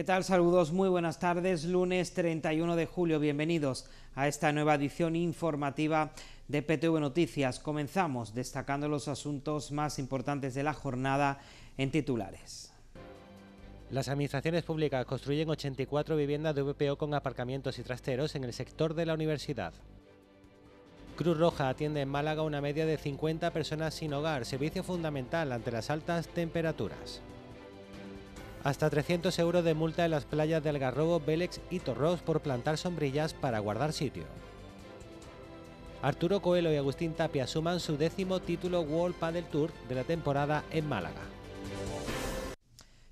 ¿Qué tal? Saludos, muy buenas tardes. Lunes 31 de julio, bienvenidos a esta nueva edición informativa de PTV Noticias. Comenzamos destacando los asuntos más importantes de la jornada en titulares. Las administraciones públicas construyen 84 viviendas de VPO con aparcamientos y trasteros en el sector de la universidad. Cruz Roja atiende en Málaga una media de 50 personas sin hogar, servicio fundamental ante las altas temperaturas. Hasta 300 euros de multa en las playas de Algarrobo, Vélez y Torros por plantar sombrillas para guardar sitio. Arturo Coelho y Agustín Tapia suman su décimo título World Padel Tour de la temporada en Málaga.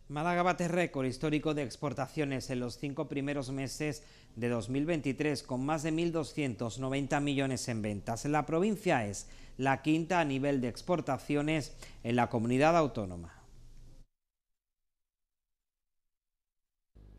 Málaga bate récord histórico de exportaciones en los cinco primeros meses de 2023 con más de 1.290 millones en ventas. La provincia es la quinta a nivel de exportaciones en la comunidad autónoma.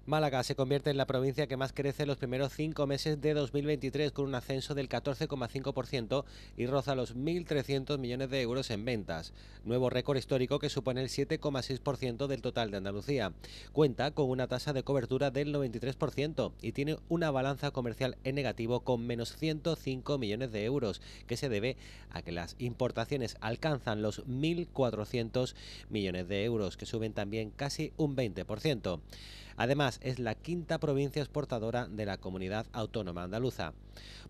Málaga se convierte en la provincia que más crece los primeros cinco meses de 2023 con un ascenso del 14,5% y roza los 1.300 millones de euros en ventas, nuevo récord histórico que supone el 7,6% del total de Andalucía. Cuenta con una tasa de cobertura del 93% y tiene una balanza comercial en negativo con menos 105 millones de euros, que se debe a que las importaciones alcanzan los 1.400 millones de euros, que suben también casi un 20%. Además, es la quinta provincia exportadora de la comunidad autónoma andaluza.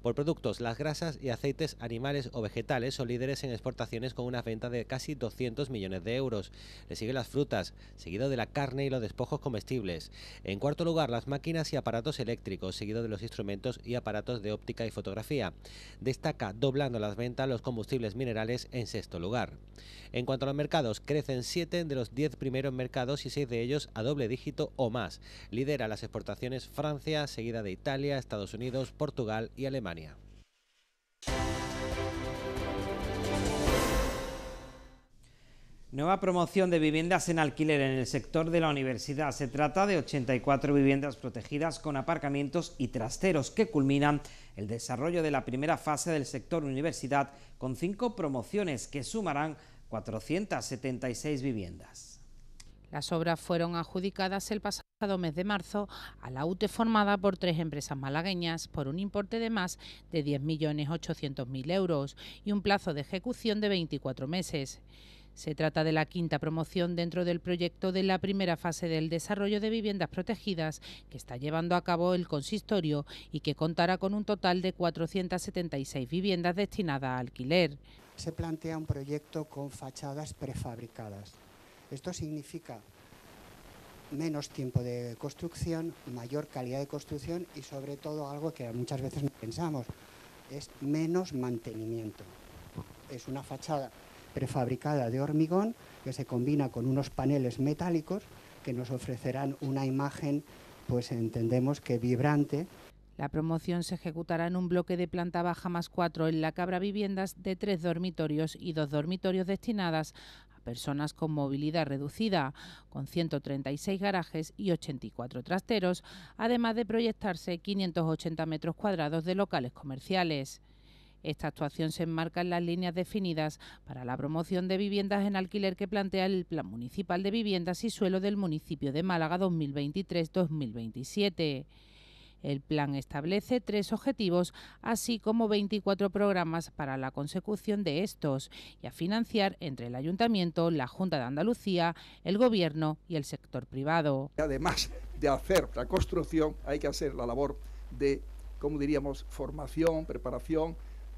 Por productos, las grasas y aceites animales o vegetales son líderes en exportaciones con una venta de casi 200 millones de euros. Le siguen las frutas, seguido de la carne y los despojos comestibles. En cuarto lugar, las máquinas y aparatos eléctricos, seguido de los instrumentos y aparatos de óptica y fotografía. Destaca, doblando las ventas, los combustibles minerales en sexto lugar. En cuanto a los mercados, crecen 7 de los 10 primeros mercados y 6 de ellos a doble dígito o más. Lidera las exportaciones Francia, seguida de Italia, Estados Unidos, Portugal y Alemania. Nueva promoción de viviendas en alquiler en el sector de la universidad. Se trata de 84 viviendas protegidas con aparcamientos y trasteros que culminan el desarrollo de la primera fase del sector universidad con cinco promociones que sumarán 476 viviendas. Las obras fueron adjudicadas el pasado mes de marzo a la UTE formada por tres empresas malagueñas por un importe de más de 10.800.000 euros y un plazo de ejecución de 24 meses. Se trata de la quinta promoción dentro del proyecto de la primera fase del desarrollo de viviendas protegidas que está llevando a cabo el consistorio y que contará con un total de 476 viviendas destinadas a alquiler. Se plantea un proyecto con fachadas prefabricadas. Esto significa menos tiempo de construcción, mayor calidad de construcción y sobre todo algo que muchas veces no pensamos, es menos mantenimiento. Es una fachada prefabricada de hormigón que se combina con unos paneles metálicos que nos ofrecerán una imagen, pues entendemos que vibrante. La promoción se ejecutará en un bloque de planta baja más cuatro en la Cabra Viviendas de tres dormitorios y dos dormitorios destinadas personas con movilidad reducida, con 136 garajes y 84 trasteros, además de proyectarse 580 metros cuadrados de locales comerciales. Esta actuación se enmarca en las líneas definidas para la promoción de viviendas en alquiler que plantea el Plan Municipal de Viviendas y Suelo del municipio de Málaga 2023-2027. El plan establece tres objetivos, así como 24 programas para la consecución de estos y a financiar entre el Ayuntamiento, la Junta de Andalucía, el Gobierno y el sector privado. Además de hacer la construcción, hay que hacer la labor de, como diríamos, formación, preparación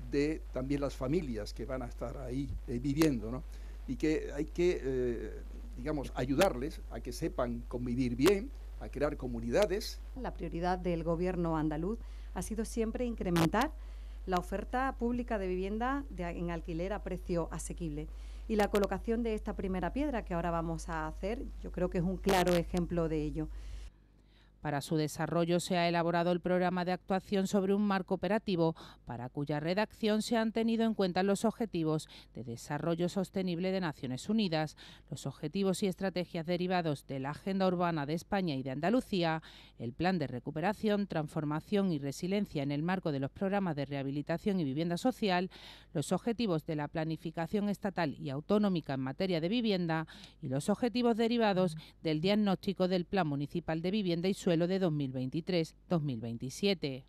de también las familias que van a estar ahí eh, viviendo, Y que hay que, eh, digamos, ayudarles a que sepan convivir bien, a crear comunidades. La prioridad del gobierno andaluz ha sido siempre incrementar la oferta pública de vivienda en alquiler a precio asequible. Y la colocación de esta primera piedra que ahora vamos a hacer, yo creo que es un claro ejemplo de ello. Para su desarrollo se ha elaborado el programa de actuación sobre un marco operativo, para cuya redacción se han tenido en cuenta los objetivos de desarrollo sostenible de Naciones Unidas, los objetivos y estrategias derivados de la Agenda Urbana de España y de Andalucía, el Plan de Recuperación, Transformación y Resiliencia en el marco de los programas de rehabilitación y vivienda social, los objetivos de la planificación estatal y autonómica en materia de vivienda y los objetivos derivados del diagnóstico del Plan Municipal de Vivienda y su de 2023-2027.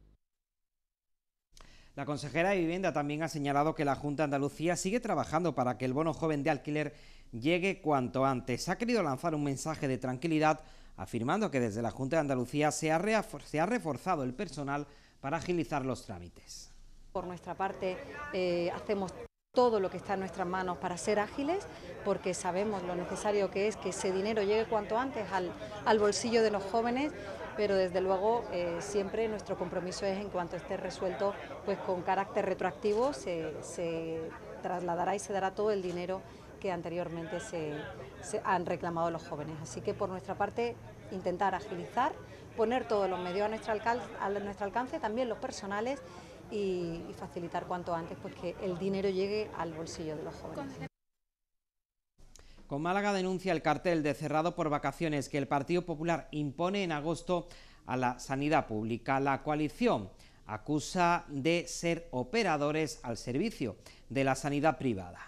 La consejera de Vivienda también ha señalado que la Junta de Andalucía sigue trabajando para que el bono joven de alquiler llegue cuanto antes. Ha querido lanzar un mensaje de tranquilidad afirmando que desde la Junta de Andalucía se ha, reforzado el personal para agilizar los trámites. Por nuestra parte, eh, hacemos todo lo que está en nuestras manos para ser ágiles, porque sabemos lo necesario que es que ese dinero llegue cuanto antes al, bolsillo de los jóvenes, pero desde luego eh, siempre nuestro compromiso es en cuanto esté resuelto, pues con carácter retroactivo se, trasladará y se dará todo el dinero que anteriormente se, han reclamado los jóvenes. Así que por nuestra parte intentar agilizar, poner todos los medios a nuestro alcance, también los personales, y, facilitar cuanto antes pues, que el dinero llegue al bolsillo de los jóvenes. Con Málaga denuncia el cartel de cerrado por vacaciones que el Partido Popular impone en agosto a la sanidad pública. La coalición acusa de ser operadores al servicio de la sanidad privada.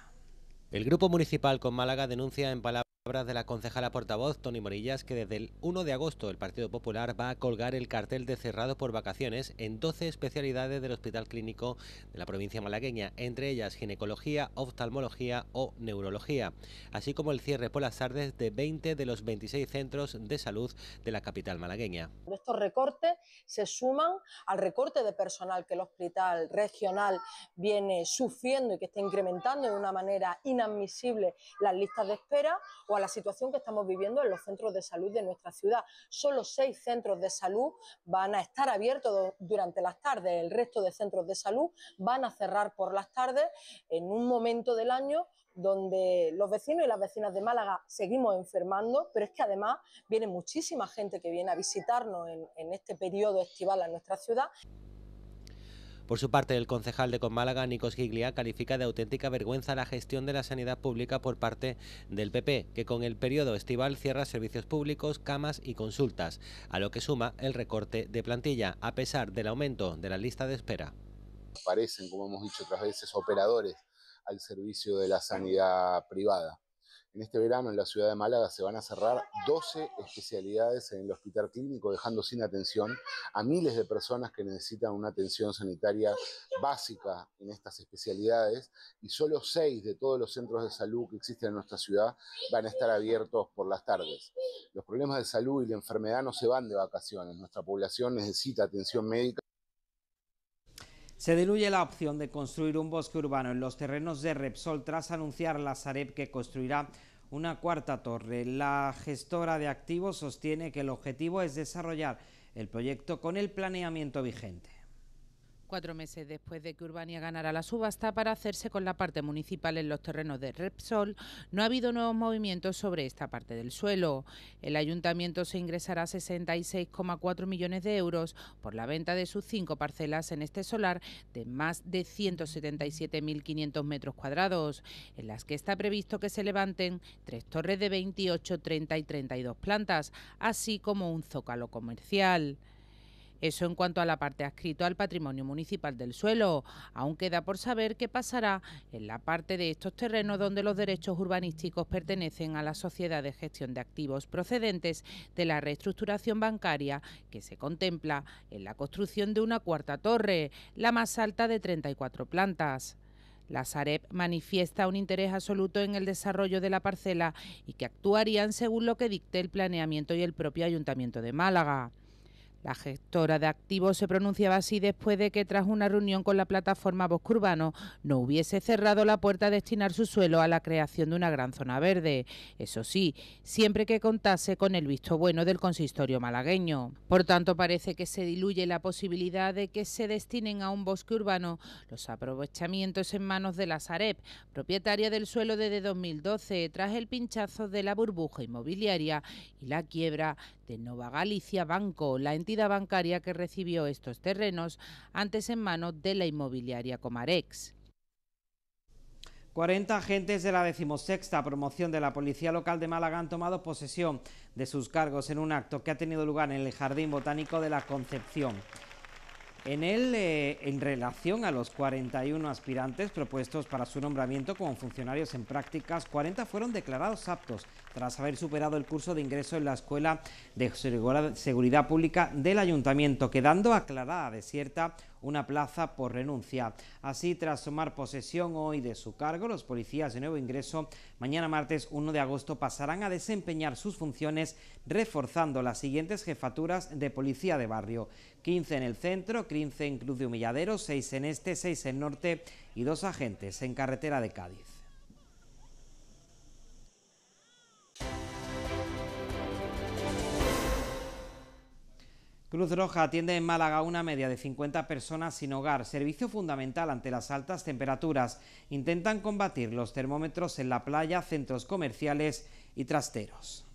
El Grupo Municipal con Málaga denuncia en palabras Palabras de la concejala portavoz Tony Morillas que desde el 1 de agosto el Partido Popular va a colgar el cartel de cerrado por vacaciones en 12 especialidades del Hospital Clínico de la provincia malagueña, entre ellas ginecología, oftalmología o neurología, así como el cierre por las tardes de 20 de los 26 centros de salud de la capital malagueña. Estos recortes se suman al recorte de personal que el hospital regional viene sufriendo y que está incrementando de una manera inadmisible las listas de espera a la situación que estamos viviendo en los centros de salud de nuestra ciudad. Solo seis centros de salud van a estar abiertos durante las tardes, el resto de centros de salud van a cerrar por las tardes en un momento del año donde los vecinos y las vecinas de Málaga seguimos enfermando, pero es que además viene muchísima gente que viene a visitarnos en, en este periodo estival a nuestra ciudad. Por su parte, el concejal de Conmálaga, Nicos Giglia, califica de auténtica vergüenza la gestión de la sanidad pública por parte del PP, que con el periodo estival cierra servicios públicos, camas y consultas, a lo que suma el recorte de plantilla, a pesar del aumento de la lista de espera. Aparecen, como hemos dicho otras veces, operadores al servicio de la sanidad privada. En este verano en la ciudad de Málaga se van a cerrar 12 especialidades en el hospital clínico, dejando sin atención a miles de personas que necesitan una atención sanitaria básica en estas especialidades y solo 6 de todos los centros de salud que existen en nuestra ciudad van a estar abiertos por las tardes. Los problemas de salud y la enfermedad no se van de vacaciones, nuestra población necesita atención médica. Se diluye la opción de construir un bosque urbano en los terrenos de Repsol tras anunciar la Sareb que construirá una cuarta torre. La gestora de activos sostiene que el objetivo es desarrollar el proyecto con el planeamiento vigente cuatro meses después de que Urbania ganara la subasta para hacerse con la parte municipal en los terrenos de Repsol, no ha habido nuevos movimientos sobre esta parte del suelo. El ayuntamiento se ingresará 66,4 millones de euros por la venta de sus cinco parcelas en este solar de más de 177.500 metros cuadrados, en las que está previsto que se levanten tres torres de 28, 30 y 32 plantas, así como un zócalo comercial. Eso en cuanto a la parte adscrito al patrimonio municipal del suelo. Aún queda por saber qué pasará en la parte de estos terrenos donde los derechos urbanísticos pertenecen a la sociedad de gestión de activos procedentes de la reestructuración bancaria que se contempla en la construcción de una cuarta torre, la más alta de 34 plantas. La Sareb manifiesta un interés absoluto en el desarrollo de la parcela y que actuarían según lo que dicte el planeamiento y el propio Ayuntamiento de Málaga. La gestora de activos se pronunciaba así después de que tras una reunión con la plataforma Bosque Urbano no hubiese cerrado la puerta a destinar su suelo a la creación de una gran zona verde. Eso sí, siempre que contase con el visto bueno del consistorio malagueño. Por tanto, parece que se diluye la posibilidad de que se destinen a un bosque urbano los aprovechamientos en manos de la Sareb, propietaria del suelo desde 2012, tras el pinchazo de la burbuja inmobiliaria y la quiebra de Nova Galicia Banco, la entidad bancaria que recibió estos terrenos, antes en mano de la inmobiliaria Comarex. 40 agentes de la decimosexta promoción de la Policía Local de Málaga han tomado posesión de sus cargos en un acto que ha tenido lugar en el Jardín Botánico de la Concepción. En eh, en relación a los 41 aspirantes propuestos para su nombramiento como funcionarios en prácticas, 40 fueron declarados aptos tras haber superado el curso de ingreso en la Escuela de Seguridad Pública del Ayuntamiento, quedando aclarada, desierta, una plaza por renuncia. Así, tras tomar posesión hoy de su cargo, los policías de nuevo ingreso, mañana martes 1 de agosto, pasarán a desempeñar sus funciones reforzando las siguientes jefaturas de policía de barrio. 15 en el centro, 15 en Cruz de Humilladero, 6 en este, 6 en norte y dos agentes en carretera de Cádiz. Cruz Roja atiende en Málaga una media de 50 personas sin hogar, servicio fundamental ante las altas temperaturas. Intentan combatir los termómetros en la playa, centros comerciales y trasteros.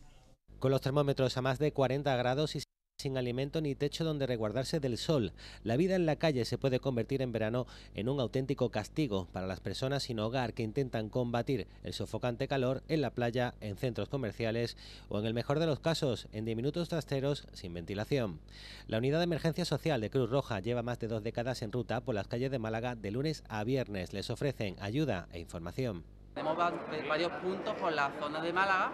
Con los termómetros a más de 40 grados sin alimento ni techo donde resguardarse del sol. La vida en la calle se puede convertir en verano en un auténtico castigo para las personas sin hogar que intentan combatir el sofocante calor en la playa, en centros comerciales o en el mejor de los casos en diminutos trasteros sin ventilación. La unidad de emergencia social de Cruz Roja lleva más de dos décadas en ruta por las calles de Málaga de lunes a viernes. Les ofrecen ayuda e información. Tenemos eh, varios puntos con la zona de Málaga,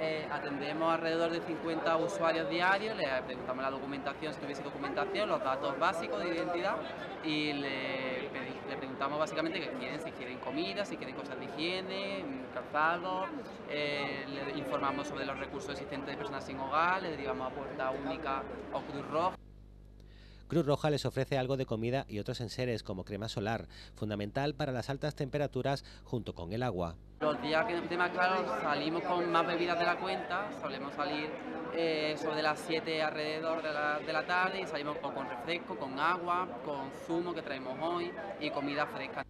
eh, atendemos alrededor de 50 usuarios diarios, Le preguntamos la documentación, si tuviese documentación, los datos básicos de identidad y le, preguntamos básicamente qué quieren, si quieren comida, si quieren cosas de higiene, calzado, eh, le informamos sobre los recursos existentes de personas sin hogar, le derivamos a puerta única o Cruz Roja. Cruz Roja les ofrece algo de comida y otros enseres como crema solar, fundamental para las altas temperaturas junto con el agua. Los días de más calor salimos con más bebidas de la cuenta, solemos salir eh, sobre las 7 alrededor de la, tarde y salimos con refresco, con agua, con zumo que traemos hoy y comida fresca.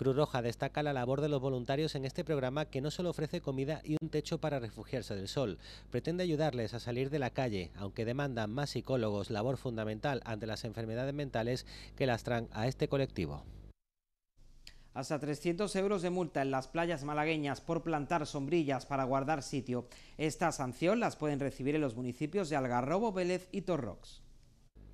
Cruz Roja destaca la labor de los voluntarios en este programa que no solo ofrece comida y un techo para refugiarse del sol, pretende ayudarles a salir de la calle, aunque demandan más psicólogos, labor fundamental ante las enfermedades mentales que lastran a este colectivo. Hasta 300 euros de multa en las playas malagueñas por plantar sombrillas para guardar sitio. Esta sanción las pueden recibir en los municipios de Algarrobo, Vélez y Torrox.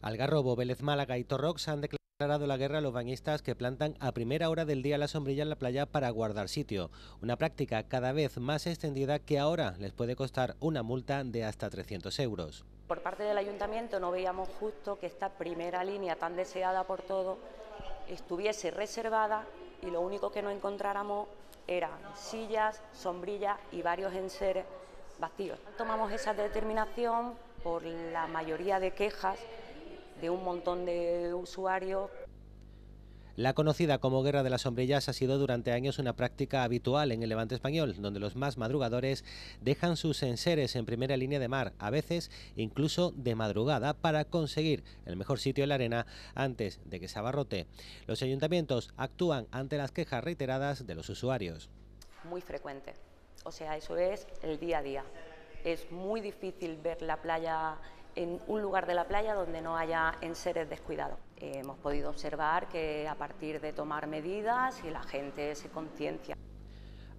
Algarrobo, Vélez Málaga y Torrox han declarado declarado la guerra a los bañistas que plantan a primera hora del día la sombrilla en la playa para guardar sitio, una práctica cada vez más extendida que ahora les puede costar una multa de hasta 300 euros. Por parte del ayuntamiento no veíamos justo que esta primera línea tan deseada por todos estuviese reservada y lo único que no encontráramos eran sillas, sombrillas y varios enseres vacíos. Tomamos esa determinación por la mayoría de quejas de un montón de usuarios. La conocida como Guerra de las Sombrillas ha sido durante años una práctica habitual en el levante español, donde los más madrugadores dejan sus enseres en primera línea de mar, a veces incluso de madrugada, para conseguir el mejor sitio en la arena antes de que se abarrote. Los ayuntamientos actúan ante las quejas reiteradas de los usuarios. Muy frecuente, o sea, eso es el día a día. Es muy difícil ver la playa en un lugar de la playa donde no haya enseres descuidados. Eh, hemos podido observar que a partir de tomar medidas y la gente se conciencia.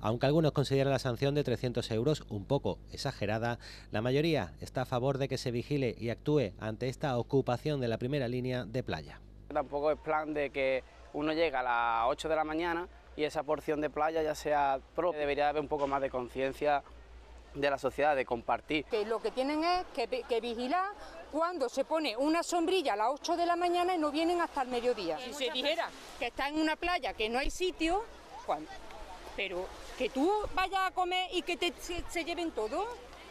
Aunque algunos consideran la sanción de 300 euros un poco exagerada, la mayoría está a favor de que se vigile y actúe ante esta ocupación de la primera línea de playa. Tampoco es plan de que uno llega a las 8 de la mañana y esa porción de playa ya sea propia. Debería haber un poco más de conciencia de la sociedad, de compartir. Que lo que tienen es que, vigilar cuando se pone una sombrilla a las 8 de la mañana y no vienen hasta el mediodía. Si se dijera que está en una playa, que no hay sitio, ¿cuándo? pero que tú vayas a comer y que te, se lleven todo.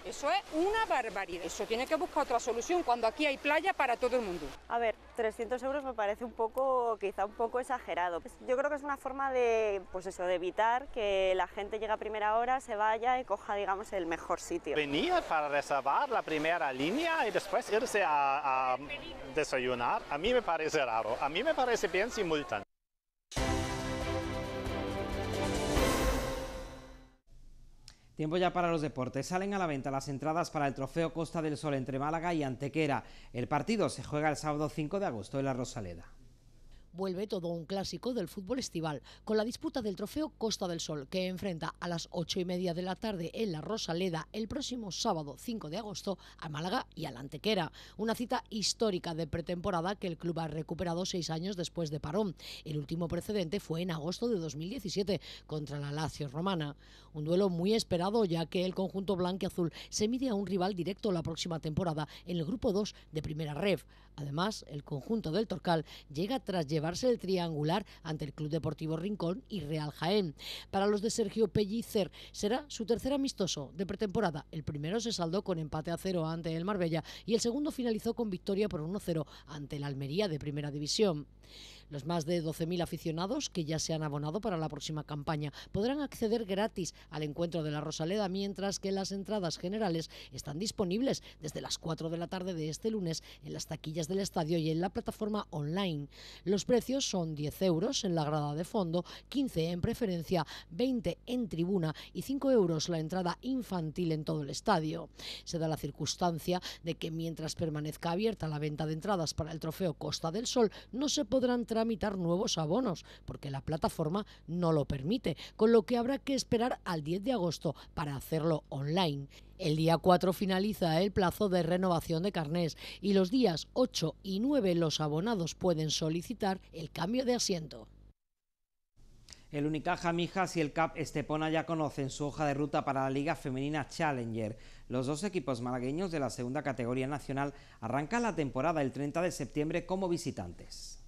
Eso es una barbaridad. Eso tiene que buscar otra solución cuando aquí hay playa para todo el mundo. A ver, 300 euros me parece un poco, quizá un poco exagerado. Pues yo creo que es una forma de, pues eso, de evitar que la gente llegue a primera hora, se vaya y coja, digamos, el mejor sitio. Venir para reservar la primera línea y después irse a, desayunar, a mí me parece raro. A mí me parece bien simultáneo. Tiempo ya para los deportes. Salen a la venta las entradas para el Trofeo Costa del Sol entre Málaga y Antequera. El partido se juega el sábado 5 de agosto en la Rosaleda vuelve todo un clásico del fútbol estival, con la disputa del trofeo Costa del Sol, que enfrenta a las ocho y media de la tarde en la Rosaleda el próximo sábado 5 de agosto a Málaga y a la Antequera. Una cita histórica de pretemporada que el club ha recuperado seis años después de parón. El último precedente fue en agosto de 2017 contra la Lazio Romana. Un duelo muy esperado ya que el conjunto blanque-azul se mide a un rival directo la próxima temporada en el grupo 2 de Primera Rev. Además, el conjunto del Torcal llega tras llevar el triangular ante el Club Deportivo Rincón y Real Jaén. Para los de Sergio Pellicer será su tercer amistoso de pretemporada. El primero se saldó con empate a cero ante el Marbella y el segundo finalizó con victoria por 1-0 ante el Almería de Primera División. Los más de 12.000 aficionados que ya se han abonado para la próxima campaña podrán acceder gratis al encuentro de la Rosaleda, mientras que las entradas generales están disponibles desde las 4 de la tarde de este lunes en las taquillas del estadio y en la plataforma online. Los precios son 10 euros en la grada de fondo, 15 en preferencia, 20 en tribuna y 5 euros la entrada infantil en todo el estadio. Se da la circunstancia de que mientras permanezca abierta la venta de entradas para el trofeo Costa del Sol, no se podrán tramitar nuevos abonos, porque la plataforma no lo permite, con lo que habrá que esperar al 10 de agosto para hacerlo online. El día 4 finaliza el plazo de renovación de carnés y los días 8 y 9 los abonados pueden solicitar el cambio de asiento. El Unicaja Mijas y el CAP Estepona ya conocen su hoja de ruta para la Liga Femenina Challenger. Los dos equipos malagueños de la segunda categoría nacional arrancan la temporada el 30 de septiembre como visitantes.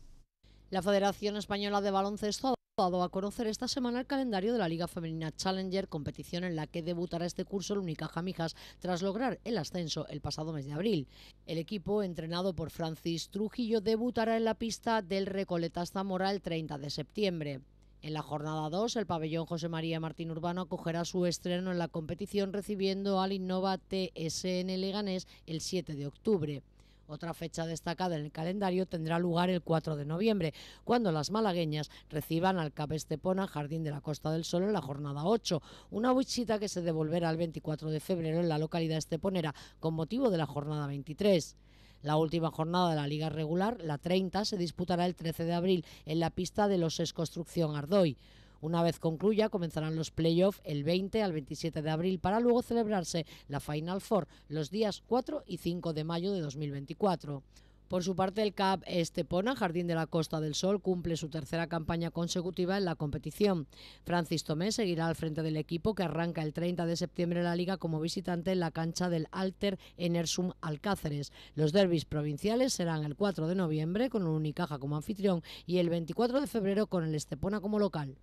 La Federación Española de Baloncesto ha dado a conocer esta semana el calendario de la Liga Femenina Challenger, competición en la que debutará este curso el única jamijas tras lograr el ascenso el pasado mes de abril. El equipo, entrenado por Francis Trujillo, debutará en la pista del Recoleta Zamora el 30 de septiembre. En la jornada 2, el pabellón José María Martín Urbano acogerá su estreno en la competición recibiendo al Innova TSN Leganés el 7 de octubre. Otra fecha destacada en el calendario tendrá lugar el 4 de noviembre, cuando las malagueñas reciban al Cap Estepona Jardín de la Costa del Sol en la jornada 8, una buchita que se devolverá el 24 de febrero en la localidad esteponera con motivo de la jornada 23. La última jornada de la liga regular, la 30, se disputará el 13 de abril en la pista de los Construcción Ardoy. Una vez concluya, comenzarán los playoffs el 20 al 27 de abril para luego celebrarse la Final Four los días 4 y 5 de mayo de 2024. Por su parte, el CAP Estepona, Jardín de la Costa del Sol, cumple su tercera campaña consecutiva en la competición. Francis Tomé seguirá al frente del equipo que arranca el 30 de septiembre la liga como visitante en la cancha del Alter Enersum Alcáceres. Los derbis provinciales serán el 4 de noviembre con un Unicaja como anfitrión y el 24 de febrero con el Estepona como local.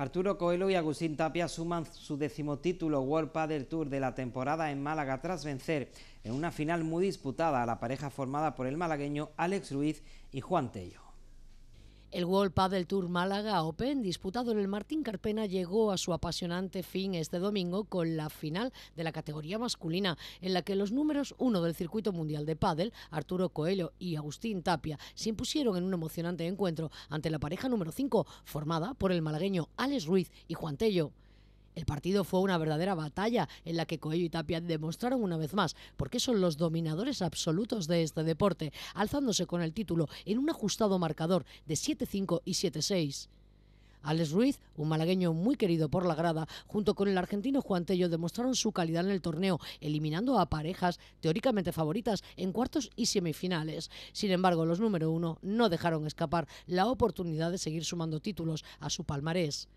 Arturo Coelho y Agustín Tapia suman su décimo título World Padel Tour de la temporada en Málaga tras vencer en una final muy disputada a la pareja formada por el malagueño Alex Ruiz y Juan Tello. El World Padel Tour Málaga Open, disputado en el Martín Carpena, llegó a su apasionante fin este domingo con la final de la categoría masculina, en la que los números uno del circuito mundial de pádel, Arturo Coelho y Agustín Tapia, se impusieron en un emocionante encuentro ante la pareja número 5, formada por el malagueño Alex Ruiz y Juan Tello. El partido fue una verdadera batalla en la que Coello y Tapia demostraron una vez más por qué son los dominadores absolutos de este deporte, alzándose con el título en un ajustado marcador de 7-5 y 7-6. Alex Ruiz, un malagueño muy querido por la grada, junto con el argentino Juan Tello demostraron su calidad en el torneo, eliminando a parejas teóricamente favoritas en cuartos y semifinales. Sin embargo, los número uno no dejaron escapar la oportunidad de seguir sumando títulos a su palmarés.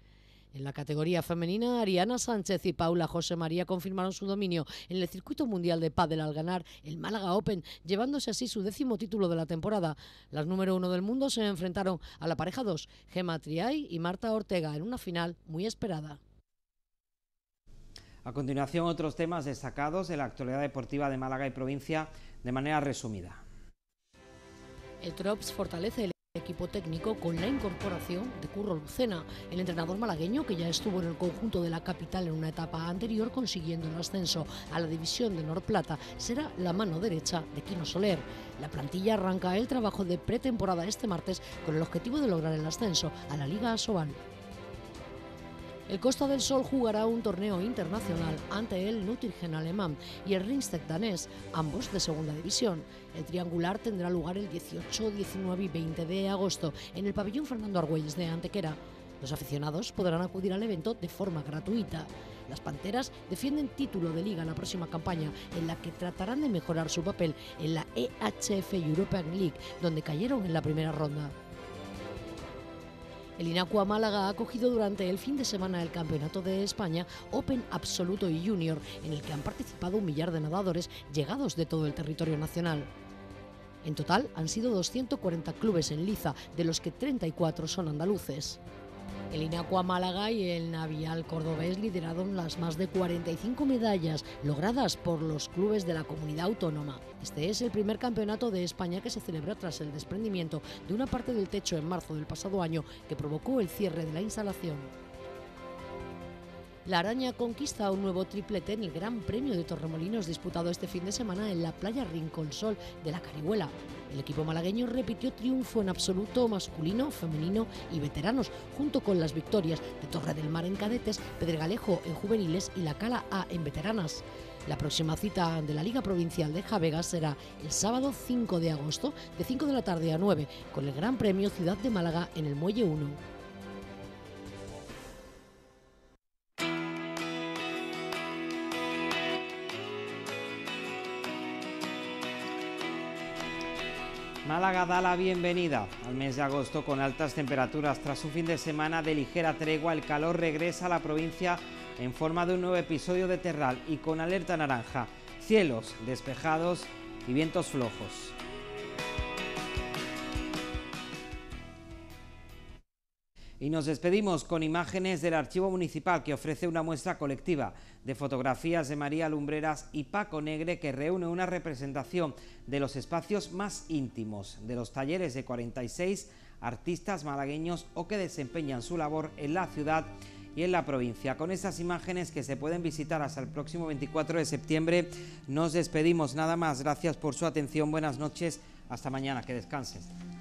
En la categoría femenina, Ariana Sánchez y Paula José María confirmaron su dominio en el circuito mundial de pádel al ganar el Málaga Open, llevándose así su décimo título de la temporada. Las número uno del mundo se enfrentaron a la pareja 2, Gemma Triay y Marta Ortega, en una final muy esperada. A continuación, otros temas destacados de la actualidad deportiva de Málaga y provincia de manera resumida. El TROPS fortalece el equipo técnico con la incorporación de Curro Lucena, el entrenador malagueño que ya estuvo en el conjunto de la capital en una etapa anterior consiguiendo el ascenso a la división de Nor Plata, será la mano derecha de Quino Soler. La plantilla arranca el trabajo de pretemporada este martes con el objetivo de lograr el ascenso a la Liga Asobal. El Costa del Sol jugará un torneo internacional ante el Nutrigen alemán y el ringsted danés, ambos de segunda división. El triangular tendrá lugar el 18, 19 y 20 de agosto en el pabellón Fernando Argüelles de Antequera. Los aficionados podrán acudir al evento de forma gratuita. Las Panteras defienden título de liga en la próxima campaña, en la que tratarán de mejorar su papel en la EHF European League, donde cayeron en la primera ronda. El Inacua Málaga ha acogido durante el fin de semana el Campeonato de España Open Absoluto y Junior, en el que han participado un millar de nadadores llegados de todo el territorio nacional. En total han sido 240 clubes en liza, de los que 34 son andaluces. El Inacua Málaga y el Navial Cordobés lideraron las más de 45 medallas logradas por los clubes de la comunidad autónoma. Este es el primer campeonato de España que se celebra tras el desprendimiento de una parte del techo en marzo del pasado año que provocó el cierre de la instalación. La araña conquista un nuevo triplete en el Gran Premio de Torremolinos disputado este fin de semana en la playa Sol de la Carihuela. El equipo malagueño repitió triunfo en absoluto masculino, femenino y veteranos, junto con las victorias de Torre del Mar en cadetes, Pedregalejo en juveniles y La Cala A en veteranas. La próxima cita de la Liga Provincial de Javegas será el sábado 5 de agosto, de 5 de la tarde a 9, con el Gran Premio Ciudad de Málaga en el Muelle 1. Málaga da la bienvenida al mes de agosto con altas temperaturas. Tras un fin de semana de ligera tregua, el calor regresa a la provincia en forma de un nuevo episodio de Terral y con alerta naranja. Cielos despejados y vientos flojos. Y nos despedimos con imágenes del archivo municipal que ofrece una muestra colectiva de fotografías de María Lumbreras y Paco Negre que reúne una representación de los espacios más íntimos de los talleres de 46 artistas malagueños o que desempeñan su labor en la ciudad y en la provincia. Con estas imágenes que se pueden visitar hasta el próximo 24 de septiembre, nos despedimos nada más. Gracias por su atención, buenas noches, hasta mañana, que descansen.